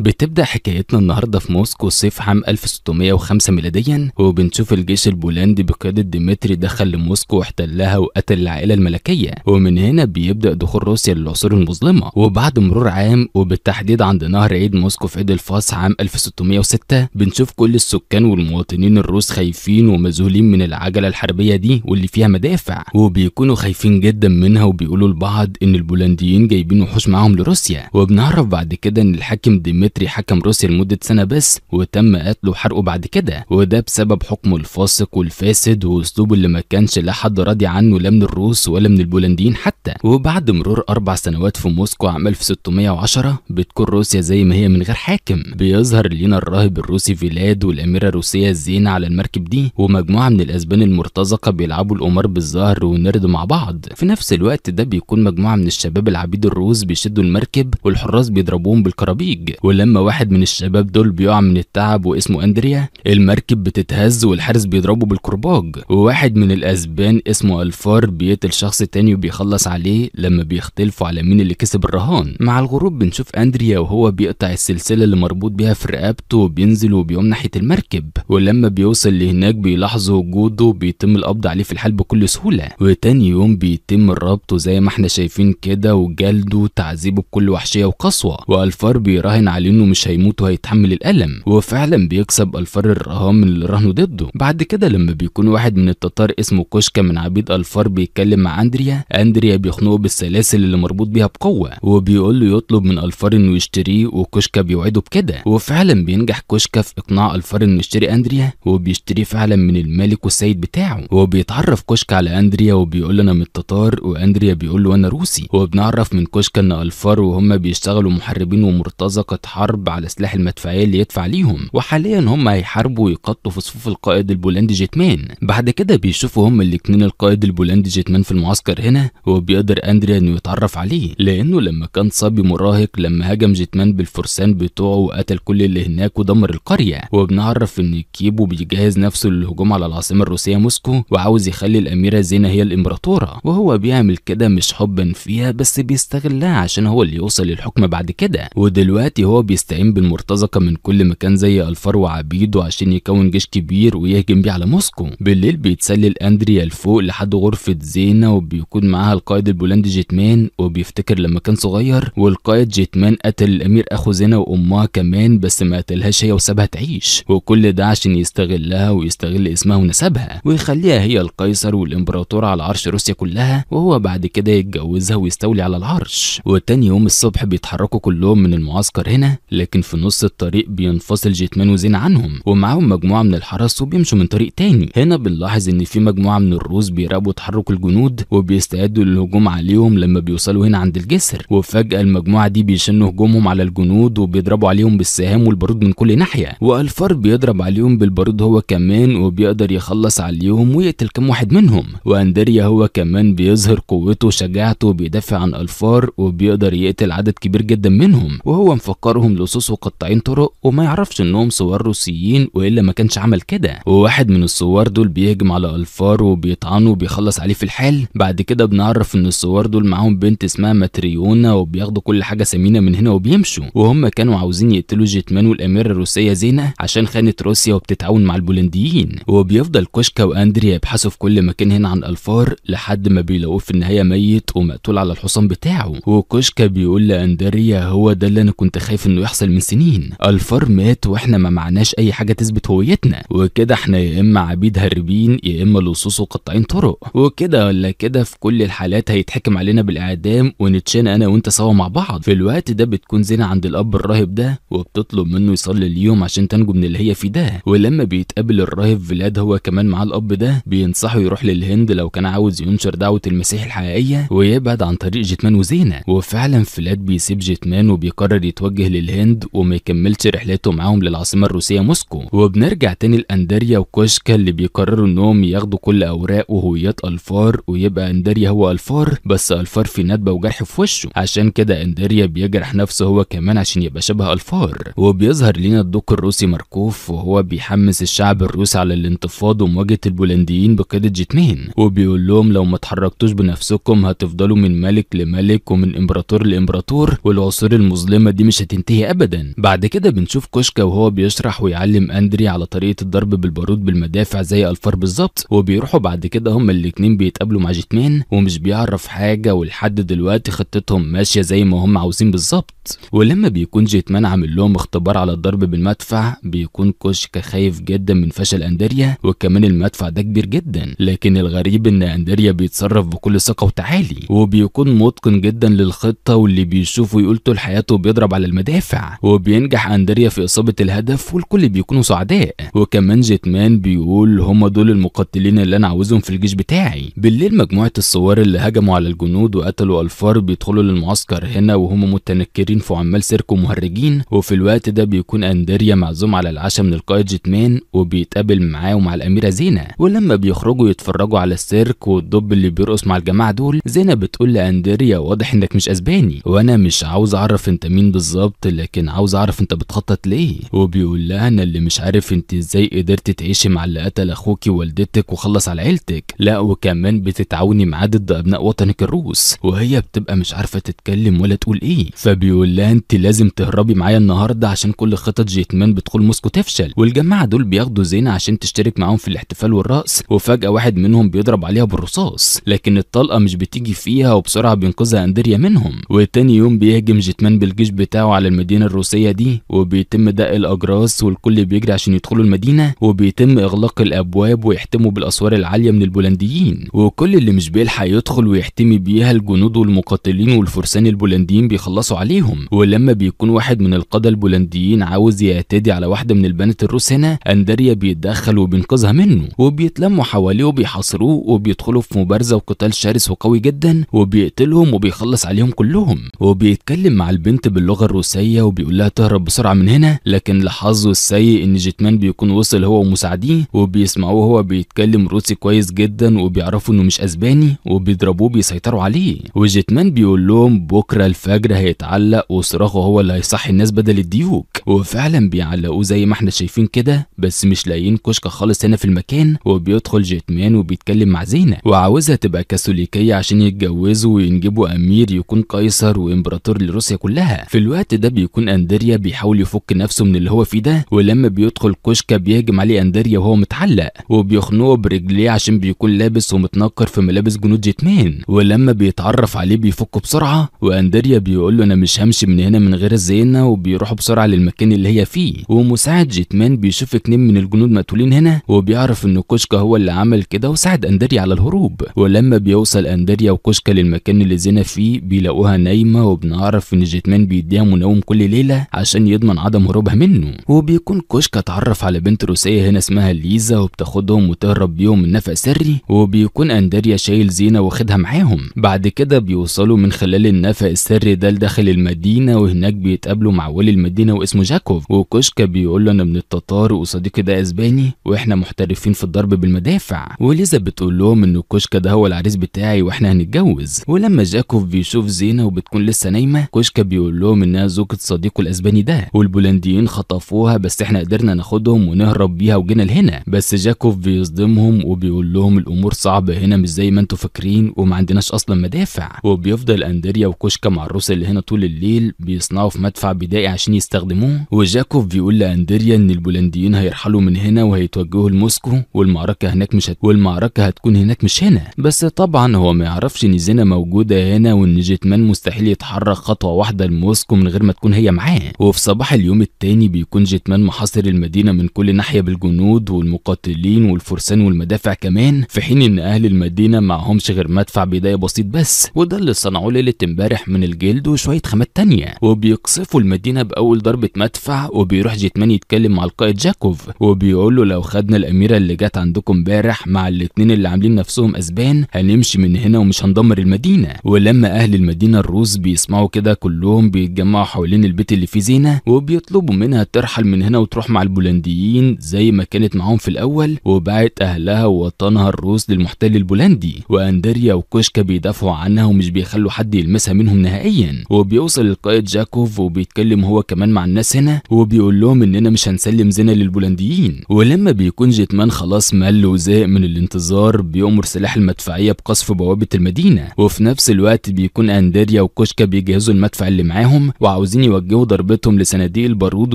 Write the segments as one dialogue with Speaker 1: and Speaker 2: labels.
Speaker 1: بتبدأ حكايتنا النهاردة في موسكو صيف عام 1605 ميلاديا وبنشوف الجيش البولندي بقيادة ديمتري دخل لموسكو واحتلها وقتل العائلة الملكية ومن هنا بيبدأ دخول روسيا للعصور المظلمة وبعد مرور عام وبالتحديد عند نهر عيد موسكو في عيد الفاس عام 1606 بنشوف كل السكان والمواطنين الروس خايفين ومذهولين من العجلة الحربية دي واللي فيها مدافع وبيكونوا خايفين جدا منها وبيقولوا لبعض إن البولنديين جايبين وحوش معاهم لروسيا وبنعرف بعد كده إن الحاكم ديمتري ديمتري حكم روسيا لمدة سنة بس وتم قتله وحرقه بعد كده وده بسبب حكمه الفاسق والفاسد واسلوبه اللي ما كانش لا حد راضي عنه لا من الروس ولا من البولنديين حتى وبعد مرور أربع سنوات في موسكو عام 1610 بتكون روسيا زي ما هي من غير حاكم بيظهر لينا الراهب الروسي فيلاد والأميرة الروسية زينة على المركب دي ومجموعة من الأسبان المرتزقة بيلعبوا القمار بالزهر والنرد مع بعض في نفس الوقت ده بيكون مجموعة من الشباب العبيد الروس بيشدوا المركب والحراس بيضربوهم بالكرابيج ولما واحد من الشباب دول بيقع من التعب واسمه اندريا المركب بتتهز والحارس بيضربه بالكرباج وواحد من الاسبان اسمه الفار بيقتل شخص تاني وبيخلص عليه لما بيختلفوا على مين اللي كسب الرهان مع الغروب بنشوف اندريا وهو بيقطع السلسله اللي مربوط بيها في رقبته وبينزل وبيقوم ناحيه المركب ولما بيوصل لهناك بيلاحظوا وجوده بيتم القبض عليه في الحال بكل سهوله وتاني يوم بيتم الربط زي ما احنا شايفين كده وجلده وتعذيبه بكل وحشيه وقسوه والفار بيراهن قال انه مش هيموت وهيتحمل الالم وفعلا بيكسب الفار الرهان اللي رهنوا ضده بعد كده لما بيكون واحد من التتار اسمه كوشكا من عبيد الفار بيتكلم مع اندريا اندريا بيخنقه بالسلاسل اللي مربوط بيها بقوه وبيقول له يطلب من الفار انه يشتريه وكوشكا بيوعده بكده وفعلا بينجح كوشكا في اقناع الفار انه يشتري اندريا وبيشتريه فعلا من الملك والسيد بتاعه وبيتعرف كوشكا على اندريا وبيقول له انا من التتار واندريا بيقول له انا روسي وبنعرف من كوشكا ان الفار وهم بيشتغلوا محاربين ومرتزقه الحرب على سلاح المدفعيه اللي يدفع ليهم وحاليا هم هيحاربوا ويقطوا في صفوف القائد البولندي جيتمان بعد كده بيشوفوا هم الاتنين القائد البولندي جيتمان في المعسكر هنا وبيقدر اندريا انه يتعرف عليه لانه لما كان صبي مراهق لما هجم جيتمان بالفرسان بتوعه وقتل كل اللي هناك ودمر القريه وبنعرف ان كيبو بيجهز نفسه للهجوم على العاصمه الروسيه موسكو وعاوز يخلي الاميره زينه هي الامبراطوره وهو بيعمل كده مش حبا فيها بس بيستغلها عشان هو اللي يوصل للحكم بعد كده ودلوقتي هو بيستعين بالمرتزقه من كل مكان زي الفار وعبيده عشان يكون جيش كبير ويهجم بيه على موسكو بالليل بيتسلل اندريا لفوق لحد غرفه زينه وبيكون معاها القائد البولندي جيتمان وبيفتكر لما كان صغير والقائد جيتمان قتل الامير اخو زينه وامها كمان بس ما قتلهاش هي وسابها تعيش وكل ده عشان يستغلها ويستغل اسمها ونسبها ويخليها هي القيصر والامبراطور على عرش روسيا كلها وهو بعد كده يتجوزها ويستولي على العرش وتاني يوم الصبح بيتحركوا كلهم من المعسكر هنا لكن في نص الطريق بينفصل جيتمان وزين عنهم ومعاهم مجموعه من الحرس وبيمشوا من طريق تاني هنا بنلاحظ ان في مجموعه من الروس بيراقبوا تحرك الجنود وبيستعدوا للهجوم عليهم لما بيوصلوا هنا عند الجسر وفجاه المجموعه دي بيشنوا هجومهم على الجنود وبيضربوا عليهم بالسهام والبارود من كل ناحيه والفار بيضرب عليهم بالبارود هو كمان وبيقدر يخلص عليهم ويقتل كم واحد منهم واندريا هو كمان بيظهر قوته وشجاعته وبيدافع عن الفار وبيقدر يقتل عدد كبير جدا منهم وهو مفكرهم صورهم لصوص وقطعين طرق وما يعرفش انهم صور روسيين والا ما كانش عمل كده وواحد من الصور دول بيهجم على الفار وبيطعنه وبيخلص عليه في الحال بعد كده بنعرف ان الصور دول معاهم بنت اسمها ماتريونا وبياخدوا كل حاجه سمينه من هنا وبيمشوا وهم كانوا عاوزين يقتلوا جيتمان والاميره الروسيه زينه عشان خانت روسيا وبتتعاون مع البولنديين وبيفضل كوشكا واندريا يبحثوا في كل مكان هنا عن الفار لحد ما بيلاقوه في النهايه ميت ومقتول على الحصان بتاعه وكوشكا بيقول لاندريا هو ده اللي انا كنت خايف انه يحصل من سنين الفار مات واحنا ما معناش اي حاجه تثبت هويتنا وكده احنا يا اما عبيد هربين يا اما لصوص وقطعين طرق وكده ولا كده في كل الحالات هيتحكم علينا بالاعدام ونتشان انا وانت سوا مع بعض في الوقت ده بتكون زينه عند الاب الراهب ده وبتطلب منه يصلي اليوم عشان تنجو من اللي هي فيه ده ولما بيتقابل الراهب فلاد هو كمان مع الاب ده بينصحه يروح للهند لو كان عاوز ينشر دعوه المسيح الحقيقيه ويبعد عن طريق جيتمان وزينه وفعلا فلاد بيسيب جيتمان وبيقرر يتوجه لل للهند وما يكملش رحلته معاهم للعاصمة الروسية موسكو وبنرجع تاني لأندريا وكوشكا اللي بيقرروا انهم ياخدوا كل أوراق وهويات ألفار ويبقى أندريا هو ألفار بس ألفار في ندبة وجرح في وشه عشان كده أندريا بيجرح نفسه هو كمان عشان يبقى شبه ألفار وبيظهر لنا الدوق الروسي ماركوف وهو بيحمس الشعب الروسي على الانتفاض ومواجهة البولنديين بقيادة جيتمين وبيقول لهم لو ما اتحركتوش بنفسكم هتفضلوا من ملك لملك ومن امبراطور لامبراطور والعصور المظلمة دي مش هتنتهي تنتهي ابدا بعد كده بنشوف كوشكا وهو بيشرح ويعلم اندري على طريقه الضرب بالبارود بالمدافع زي الفار بالظبط وبيروحوا بعد كده هما الاثنين بيتقابلوا مع جيتمان ومش بيعرف حاجه ولحد دلوقتي خطتهم ماشيه زي ما هم عاوزين بالظبط ولما بيكون جيتمان عامل لهم اختبار على الضرب بالمدفع بيكون كوشكا خايف جدا من فشل اندريا وكمان المدفع ده كبير جدا لكن الغريب ان اندريا بيتصرف بكل ثقه وتعالي وبيكون متقن جدا للخطه واللي بيشوفه يقول طول حياته بيضرب على المدافع دافع وبينجح أندريا في إصابة الهدف والكل بيكونوا سعداء وكمان جيتمان بيقول هما دول المقاتلين اللي أنا عاوزهم في الجيش بتاعي بالليل مجموعة الصوار اللي هجموا على الجنود وقتلوا ألفار بيدخلوا للمعسكر هنا وهم متنكرين في عمال سيرك ومهرجين وفي الوقت ده بيكون أندريا معزوم على العشاء من القائد جيتمان وبيتقابل معاه ومع الأميرة زينة ولما بيخرجوا يتفرجوا على السيرك والدب اللي بيرقص مع الجماعة دول زينة بتقول لأندريا واضح إنك مش أسباني وأنا مش عاوز أعرف أنت مين بالظبط بالظبط لكن عاوز اعرف انت بتخطط ليه وبيقول لها انا اللي مش عارف انت ازاي قدرت تعيشي مع اللي قتل اخوكي ووالدتك وخلص على عيلتك لا وكمان بتتعاوني معاه ضد ابناء وطنك الروس وهي بتبقى مش عارفه تتكلم ولا تقول ايه فبيقول لها انت لازم تهربي معايا النهارده عشان كل خطط جيتمان بتقول موسكو تفشل والجماعه دول بياخدوا زينه عشان تشترك معاهم في الاحتفال والرقص وفجاه واحد منهم بيضرب عليها بالرصاص لكن الطلقه مش بتيجي فيها وبسرعه بينقذها اندريا منهم وتاني يوم بيهجم جيتمان بالجيش بتاعه على المدينة الروسية دي وبيتم دق الأجراس والكل بيجري عشان يدخلوا المدينة وبيتم إغلاق الأبواب ويحتموا بالأسوار العالية من البولنديين وكل اللي مش بيلحق يدخل ويحتمي بيها الجنود والمقاتلين والفرسان البولنديين بيخلصوا عليهم ولما بيكون واحد من القادة البولنديين عاوز يعتدي على واحدة من البنات الروس هنا أندريا بيتدخل وبينقذها منه وبيتلموا حواليه وبيحاصروه وبيدخلوا في مبارزة وقتال شرس وقوي جدا وبيقتلهم وبيخلص عليهم كلهم وبيتكلم مع البنت باللغة الروسية عليا وبيقول لها تهرب بسرعه من هنا لكن لحظه السيء ان جيتمان بيكون وصل هو ومساعديه وبيسمعوه وهو بيتكلم روسي كويس جدا وبيعرفوا انه مش اسباني وبيضربوه بيسيطروا عليه وجيتمان بيقول لهم بكره الفجر هيتعلق وصراخه هو اللي هيصحي الناس بدل الديوك وفعلا بيعلقوه زي ما احنا شايفين كده بس مش لاقيين كشك خالص هنا في المكان وبيدخل جيتمان وبيتكلم مع زينة وعاوزها تبقى كاثوليكية عشان يتجوزوا وينجبوا امير يكون قيصر وامبراطور لروسيا كلها في الوقت ده بيكون اندريا بيحاول يفك نفسه من اللي هو فيه ده ولما بيدخل كشكا بيهجم عليه اندريا وهو متعلق وبيخنقه برجليه عشان بيكون لابس ومتنكر في ملابس جنود جيتمان ولما بيتعرف عليه بيفكه بسرعه واندريا بيقول له انا مش همشي من هنا من غير الزينه وبيروحوا بسرعه للمكان اللي هي فيه ومساعد جيتمان بيشوف اتنين من الجنود مقتولين هنا وبيعرف ان كشكا هو اللي عمل كده وساعد اندريا على الهروب ولما بيوصل اندريا وكشكا للمكان اللي زينه فيه بيلاقوها نايمه وبنعرف ان جيتمان بيديها منوم كل ليله عشان يضمن عدم هروبها منه وبيكون كوشكا اتعرف على بنت روسيه هنا اسمها ليزا وبتاخدهم وتهرب بيهم من نفق سري وبيكون اندريا شايل زينه واخدها معاهم بعد كده بيوصلوا من خلال النفق السري ده لداخل المدينه وهناك بيتقابلوا مع ولي المدينه واسمه جاكوف وكوشكا بيقول له انا من التتار وصديقي ده اسباني واحنا محترفين في الضرب بالمدافع وليزا بتقول لهم ان كوشكا ده هو العريس بتاعي واحنا هنتجوز ولما جاكوف بيشوف زينه وبتكون لسه نايمه كوشكا بيقول لهم انها زوج منطقة صديقه الأسباني ده والبولنديين خطفوها بس احنا قدرنا ناخدهم ونهرب بيها وجينا لهنا بس جاكوف بيصدمهم وبيقول لهم الأمور صعبة هنا مش زي ما انتوا فاكرين وما عندناش أصلا مدافع وبيفضل أندريا وكوشكا مع الروس اللي هنا طول الليل بيصنعوا في مدفع بدائي عشان يستخدموه وجاكوف بيقول لأندريا إن البولنديين هيرحلوا من هنا وهيتوجهوا لموسكو والمعركة هناك مش هت... والمعركة هتكون هناك مش هنا بس طبعا هو ما يعرفش إن زينا موجودة هنا وإن جيتمان مستحيل يتحرك خطوة واحدة لموسكو من غير ما تكون هي معاه وفي صباح اليوم التاني بيكون جيتمان محاصر المدينة من كل ناحية بالجنود والمقاتلين والفرسان والمدافع كمان في حين ان اهل المدينة معهمش غير مدفع بداية بسيط بس وده اللي صنعوه ليلة امبارح من الجلد وشوية خامات تانية وبيقصفوا المدينة بأول ضربة مدفع وبيروح جيتمان يتكلم مع القائد جاكوف وبيقول له لو خدنا الأميرة اللي جت عندكم امبارح مع الاتنين اللي عاملين نفسهم أسبان هنمشي من هنا ومش هندمر المدينة ولما أهل المدينة الروس بيسمعوا كده كلهم بيتجمعوا حوالين البيت اللي فيه زينه وبيطلبوا منها ترحل من هنا وتروح مع البولنديين زي ما كانت معاهم في الاول وبعت اهلها ووطنها الروس للمحتل البولندي واندريا وكوشكا بيدافعوا عنها ومش بيخلوا حد يلمسها منهم نهائيا وبيوصل القائد جاكوف وبيتكلم هو كمان مع الناس هنا وبيقول لهم اننا مش هنسلم زينه للبولنديين ولما بيكون جيتمان خلاص مل وزهق من الانتظار بيأمر سلاح المدفعيه بقصف بوابه المدينه وفي نفس الوقت بيكون اندريا وكوشكا بيجهزوا المدفع اللي معاهم وعاوزين عايزين يوجهوا ضربتهم لصناديق البارود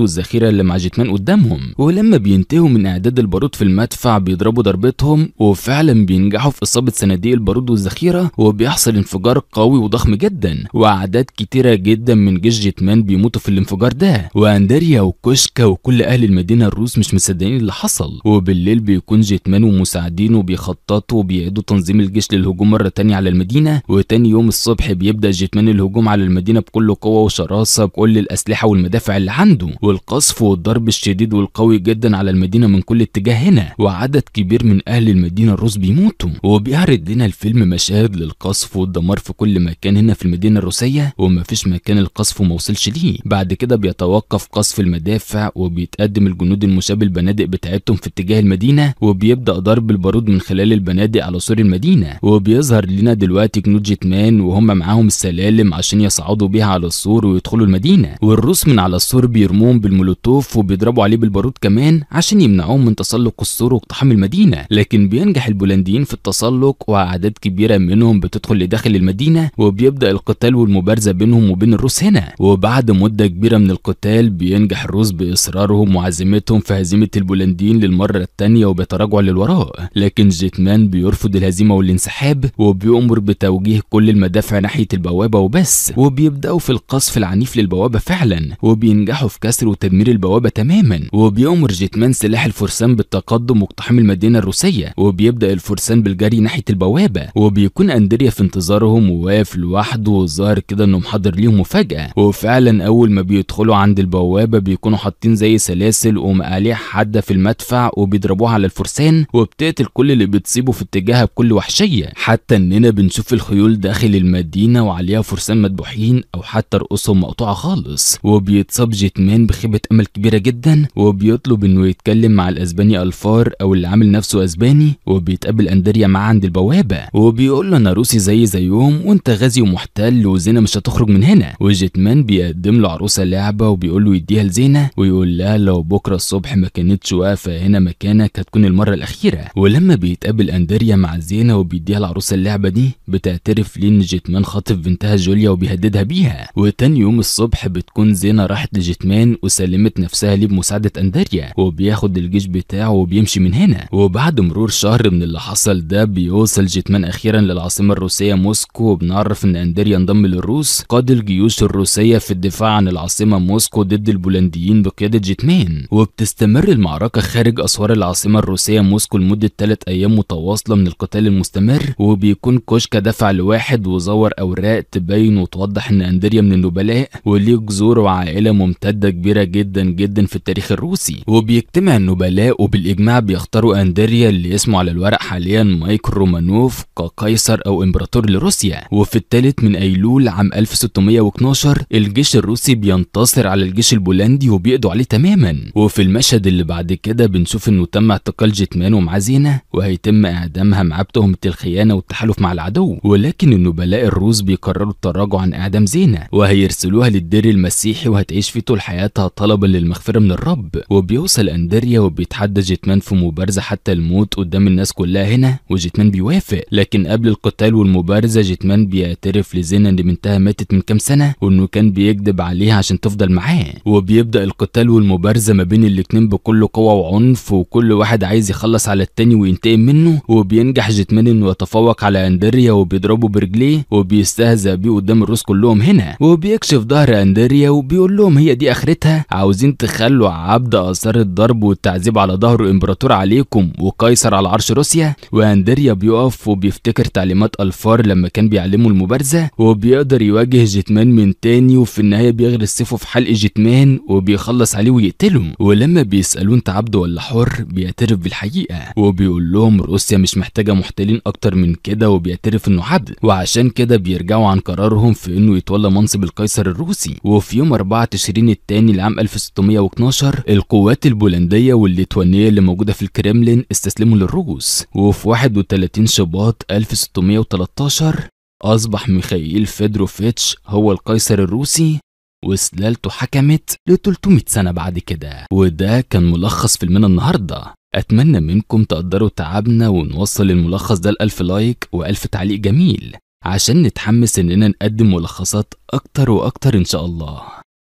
Speaker 1: والذخيره اللي مع جيتمان قدامهم ولما بينتهوا من اعداد البارود في المدفع بيضربوا ضربتهم وفعلا بينجحوا في اصابه صناديق البارود والذخيره وبيحصل انفجار قوي وضخم جدا واعداد كتيره جدا من جيش جيتمان بيموتوا في الانفجار ده واندريا وكوشكا وكل اهل المدينه الروس مش مصدقين اللي حصل وبالليل بيكون جيتمان ومساعدينه بيخططوا وبيعيدوا تنظيم الجيش للهجوم مره تانية على المدينه وتاني يوم الصبح بيبدا جيتمان الهجوم على المدينه بكل قوه وشراسه كل الأسلحة والمدافع اللي عنده والقصف والضرب الشديد والقوي جدا على المدينة من كل اتجاه هنا وعدد كبير من أهل المدينة الروس بيموتوا وبيعرض لنا الفيلم مشاهد للقصف والدمار في كل مكان هنا في المدينة الروسية ومفيش مكان القصف ما وصلش ليه بعد كده بيتوقف قصف المدافع وبيتقدم الجنود المشابه البنادق بتاعتهم في اتجاه المدينة وبيبدأ ضرب البارود من خلال البنادق على سور المدينة وبيظهر لنا دلوقتي جنود جيتمان وهم معاهم السلالم عشان يصعدوا بيها على السور ويدخلوا المدينة المدينه والروس من على السور بيرموهم بالمولوتوف وبيضربوا عليه بالبارود كمان عشان يمنعوهم من تسلق السور واقتحام المدينه لكن بينجح البولنديين في التسلق واعداد كبيره منهم بتدخل لداخل المدينه وبيبدا القتال والمبارزه بينهم وبين الروس هنا وبعد مده كبيره من القتال بينجح الروس باصرارهم وعزيمتهم في هزيمه البولنديين للمره الثانيه وبيتراجعوا للوراء لكن جيتمان بيرفض الهزيمه والانسحاب وبيؤمر بتوجيه كل المدافع ناحيه البوابه وبس وبيبداوا في القصف العنيف لل البوابة فعلا وبينجحوا في كسر وتدمير البوابة تماما وبيأمر جيتمان سلاح الفرسان بالتقدم واقتحام المدينة الروسية وبيبدأ الفرسان بالجري ناحية البوابة وبيكون أندريا في انتظارهم وواقف لوحده وظاهر كده إنه محضر ليهم مفاجأة وفعلا أول ما بيدخلوا عند البوابة بيكونوا حاطين زي سلاسل ومقاليع حادة في المدفع وبيضربوها على الفرسان وبتقتل كل اللي بتصيبه في اتجاهها بكل وحشية حتى إننا بنشوف الخيول داخل المدينة وعليها فرسان مذبوحين أو حتى رؤوسهم مقطوعة خالص وبيتصاب جيتمان بخيبه امل كبيره جدا وبيطلب انه يتكلم مع الاسباني الفار او اللي عامل نفسه اسباني وبيتقابل اندريا معاه عند البوابه وبيقول له انا روسي زي زيهم وانت غازي ومحتل وزينه مش هتخرج من هنا وجيتمان بيقدم له عروسه لعبه وبيقول له يديها لزينه ويقول لها لو بكره الصبح ما كانتش واقفه هنا مكانك هتكون المره الاخيره ولما بيتقابل اندريا مع زينه وبيديها العروسه اللعبه دي بتعترف ليه ان جيتمان خاطف بنتها جوليا وبيهددها بيها وتاني يوم الصبح الصبح بتكون زينة راحت لجتمان وسلمت نفسها ليه بمساعدة أندريا وبياخد الجيش بتاعه وبيمشي من هنا وبعد مرور شهر من اللي حصل ده بيوصل جتمان أخيرا للعاصمة الروسية موسكو وبنعرف إن أندريا انضم للروس قاد الجيوش الروسية في الدفاع عن العاصمة موسكو ضد البولنديين بقيادة جتمان وبتستمر المعركة خارج أسوار العاصمة الروسية موسكو لمدة ثلاث أيام متواصلة من القتال المستمر وبيكون كوشكا دفع لواحد وزور أوراق تبين وتوضح إن أندريا من النبلاء وليه جذور وعائلة ممتدة كبيرة جدا جدا في التاريخ الروسي وبيجتمع النبلاء وبالإجماع بيختاروا أندريا اللي اسمه على الورق حاليا مايك رومانوف كقيصر أو إمبراطور لروسيا وفي الثالث من أيلول عام 1612 الجيش الروسي بينتصر على الجيش البولندي وبيقضوا عليه تماما وفي المشهد اللي بعد كده بنشوف إنه تم اعتقال جيتمان ومعاه زينة وهيتم إعدامها مع بتهمة الخيانة والتحالف مع العدو ولكن النبلاء الروس بيقرروا التراجع عن إعدام زينة وهيرسلوها للدير المسيحي وهتعيش فيه طول حياتها طلبا للمغفره من الرب وبيوصل اندريا وبيتحدى جيتمان في مبارزه حتى الموت قدام الناس كلها هنا وجيتمان بيوافق لكن قبل القتال والمبارزه جيتمان بيعترف لزينا ان بنتها ماتت من كام سنه وانه كان بيكذب عليها عشان تفضل معاه وبيبدا القتال والمبارزه ما بين الاتنين بكل قوه وعنف وكل واحد عايز يخلص على الثاني وينتقم منه وبينجح جيتمان انه يتفوق على اندريا وبيضربه برجليه وبيستهزأ بيه قدام الروس كلهم هنا وبيكشف ظهر ظهر اندريا وبيقول لهم هي دي اخرتها عاوزين تخلوا عبد اثار الضرب والتعذيب على ظهره الامبراطور عليكم وقيصر على عرش روسيا واندريا بيقف وبيفتكر تعليمات الفار لما كان بيعلمه المبارزه وبيقدر يواجه جيتمان من تاني وفي النهايه بيغرس سيفه في حلق جيتمان وبيخلص عليه ويقتله ولما بيسالوه انت عبد ولا حر بيعترف بالحقيقه وبيقول لهم روسيا مش محتاجه محتلين اكتر من كده وبيعترف انه عبد وعشان كده بيرجعوا عن قرارهم في انه يتولى منصب القيصر الروسي الروسي وفي يوم 4 تشرين الثاني لعام 1612 القوات البولندية والليتوانية اللي موجودة في الكرملين استسلموا للروس وفي 31 شباط 1613 أصبح ميخائيل فيدروفيتش هو القيصر الروسي وسلالته حكمت ل 300 سنة بعد كده وده كان ملخص فيلمنا النهاردة أتمنى منكم تقدروا تعبنا ونوصل الملخص ده لألف لايك وألف تعليق جميل عشان نتحمس إننا نقدم ملخصات أكتر وأكتر إن شاء الله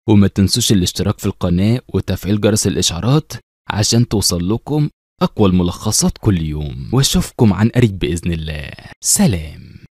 Speaker 1: وما تنسوش الاشتراك في القناة وتفعيل جرس الإشعارات عشان توصل لكم أقوى الملخصات كل يوم وأشوفكم عن قريب بإذن الله سلام